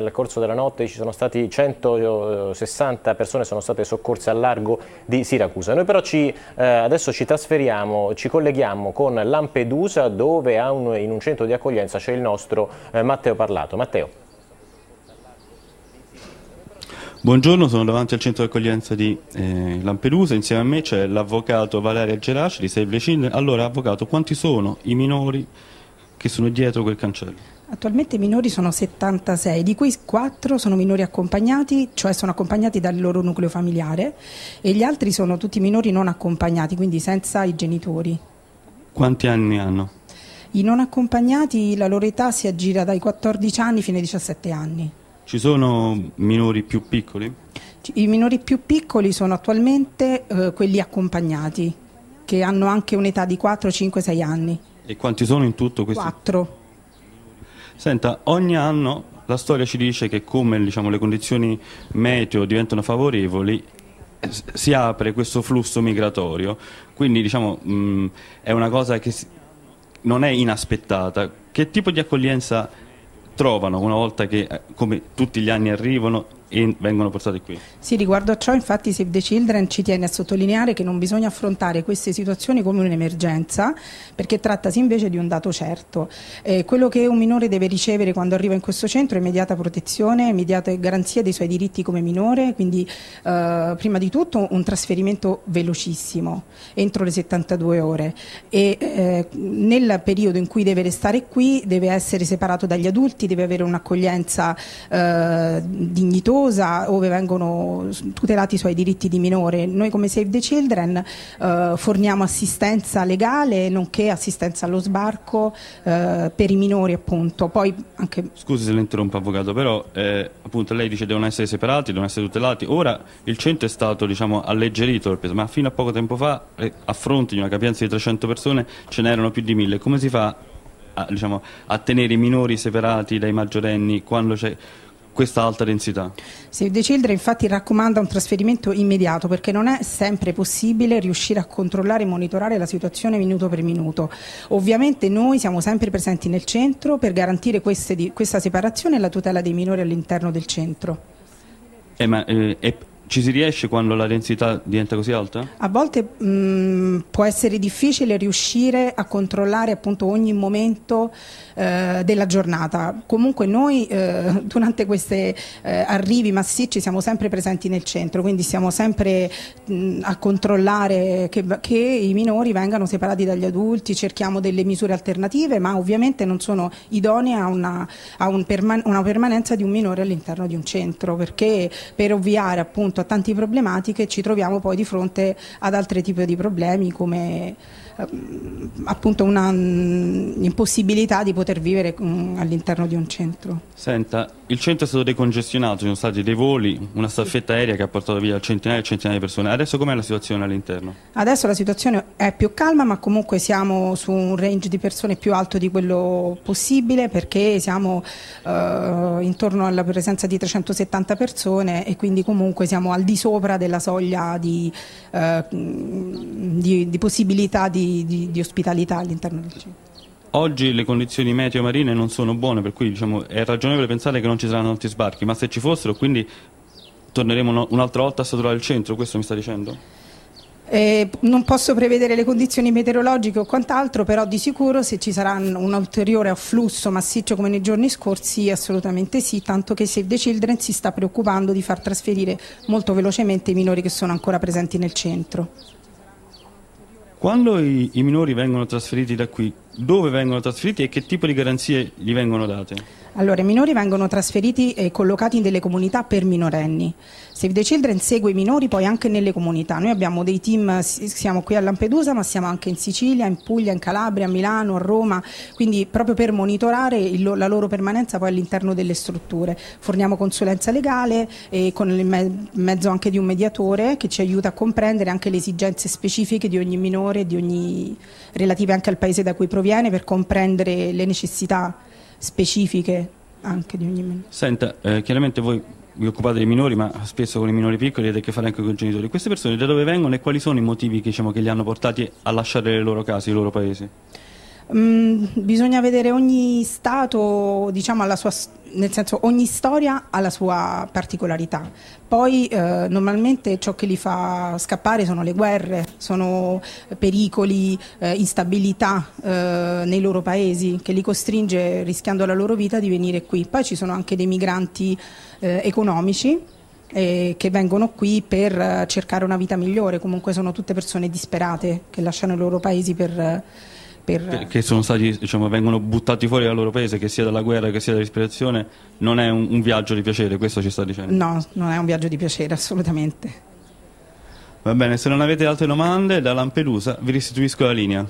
nel corso della notte ci sono stati 160 persone sono state soccorse al largo di Siracusa. Noi però ci, eh, adesso ci trasferiamo, ci colleghiamo con Lampedusa dove un, in un centro di accoglienza c'è il nostro eh, Matteo Parlato. Matteo. Buongiorno, sono davanti al centro di accoglienza di eh, Lampedusa, insieme a me c'è l'avvocato Valeria Geraci di Save the Children. Allora, avvocato, quanti sono i minori che sono dietro quel cancello? Attualmente i minori sono 76, di cui 4 sono minori accompagnati, cioè sono accompagnati dal loro nucleo familiare e gli altri sono tutti minori non accompagnati, quindi senza i genitori. Quanti anni hanno? I non accompagnati la loro età si aggira dai 14 anni fino ai 17 anni. Ci sono minori più piccoli? I minori più piccoli sono attualmente eh, quelli accompagnati, che hanno anche un'età di 4, 5, 6 anni. E quanti sono in tutto questi? 4. Senta, ogni anno la storia ci dice che come diciamo, le condizioni meteo diventano favorevoli si apre questo flusso migratorio, quindi diciamo, mh, è una cosa che non è inaspettata. Che tipo di accoglienza trovano una volta che, eh, come tutti gli anni arrivano, in, vengono portate qui. Sì, riguardo a ciò infatti Save the Children ci tiene a sottolineare che non bisogna affrontare queste situazioni come un'emergenza perché trattasi invece di un dato certo. Eh, quello che un minore deve ricevere quando arriva in questo centro è immediata protezione, immediata garanzia dei suoi diritti come minore, quindi eh, prima di tutto un trasferimento velocissimo entro le 72 ore e eh, nel periodo in cui deve restare qui deve essere separato dagli adulti, deve avere un'accoglienza eh, dignitosa mafiosa, dove vengono tutelati i suoi diritti di minore. Noi come Save the Children eh, forniamo assistenza legale, nonché assistenza allo sbarco eh, per i minori appunto. Poi anche... Scusi se le interrompo avvocato, però eh, appunto lei dice che devono essere separati, devono essere tutelati. Ora il centro è stato diciamo, alleggerito ma fino a poco tempo fa eh, a fronte di una capienza di 300 persone ce n'erano più di 1000. Come si fa a, diciamo, a tenere i minori separati dai maggiorenni quando c'è questa alta densità. Save the Children infatti raccomanda un trasferimento immediato perché non è sempre possibile riuscire a controllare e monitorare la situazione minuto per minuto. Ovviamente noi siamo sempre presenti nel centro per garantire queste, questa separazione e la tutela dei minori all'interno del centro. Eh, ma, eh, è ci si riesce quando la densità diventa così alta? A volte mh, mm, può essere difficile riuscire a controllare appunto ogni momento eh, della giornata. Comunque noi eh, durante questi eh, arrivi massicci siamo sempre presenti nel centro, quindi siamo sempre mh, mm, a controllare che, che, i minori vengano separati dagli adulti, cerchiamo delle misure alternative, ma ovviamente non sono idonee a una, a un perman una permanenza di un minore all'interno di un centro, perché per ovviare appunto appunto a tante problematiche ci troviamo poi di fronte ad altri tipi di problemi come ehm, appunto un'impossibilità mm, di poter vivere mm, all'interno di un centro. Senta, il centro è stato decongestionato, ci sono stati dei voli, una staffetta aerea che ha portato via centinaia e centinaia di persone. Adesso com'è la situazione all'interno? Adesso la situazione è più calma, ma comunque siamo su un range di persone più alto di quello possibile perché siamo eh, intorno alla presenza di 370 persone e quindi comunque siamo al di sopra della soglia di, eh, di, di possibilità di, di ospitalità all'interno del centro. Oggi le condizioni meteo marine non sono buone, per cui diciamo, è ragionevole pensare che non ci saranno altri sbarchi, ma se ci fossero, quindi torneremo un'altra volta a saturare il centro, questo mi sta dicendo? Eh, non posso prevedere le condizioni meteorologiche o quant'altro, però di sicuro se ci sarà un ulteriore afflusso massiccio come nei giorni scorsi, assolutamente sì, tanto che Save the Children si sta preoccupando di far trasferire molto velocemente i minori che sono ancora presenti nel centro. Quando i, i minori vengono trasferiti da qui, dove vengono trasferiti e che tipo di garanzie gli vengono date? Allora, i minori vengono trasferiti e collocati in delle comunità per minorenni. Save the Children segue i minori poi anche nelle comunità. Noi abbiamo dei team, siamo qui a Lampedusa, ma siamo anche in Sicilia, in Puglia, in Calabria, a Milano, a Roma, quindi proprio per monitorare il, la loro permanenza poi all'interno delle strutture. Forniamo consulenza legale e con il me- mezzo anche di un mediatore che ci aiuta a comprendere anche le esigenze specifiche di ogni minore, di ogni, relative anche al paese da cui proviene, per comprendere le necessità specifiche anche di ogni minore. Senta, eh, chiaramente voi vi occupate dei minori, ma spesso con i minori piccoli avete a che fare anche con i genitori. Queste persone da dove vengono e quali sono i motivi diciamo, che li hanno portati a lasciare le loro case, i loro paesi? Mm, bisogna vedere ogni stato, diciamo, alla sua, nel senso ogni storia ha la sua particolarità. Poi eh, normalmente ciò che li fa scappare sono le guerre, sono eh, pericoli, eh, instabilità eh, nei loro paesi che li costringe, rischiando la loro vita, di venire qui. Poi ci sono anche dei migranti eh, economici eh, che vengono qui per cercare una vita migliore, comunque sono tutte persone disperate che lasciano i loro paesi per per... Che, stati, diciamo, vengono buttati fuori dal loro paese, che sia dalla guerra che sia dall'ispirazione, non è un, un, viaggio di piacere, questo ci sta dicendo. No, non è un viaggio di piacere, assolutamente. Va bene, se non avete altre domande, da Lampedusa vi restituisco la linea.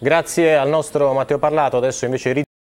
Grazie al nostro Matteo Parlato, adesso invece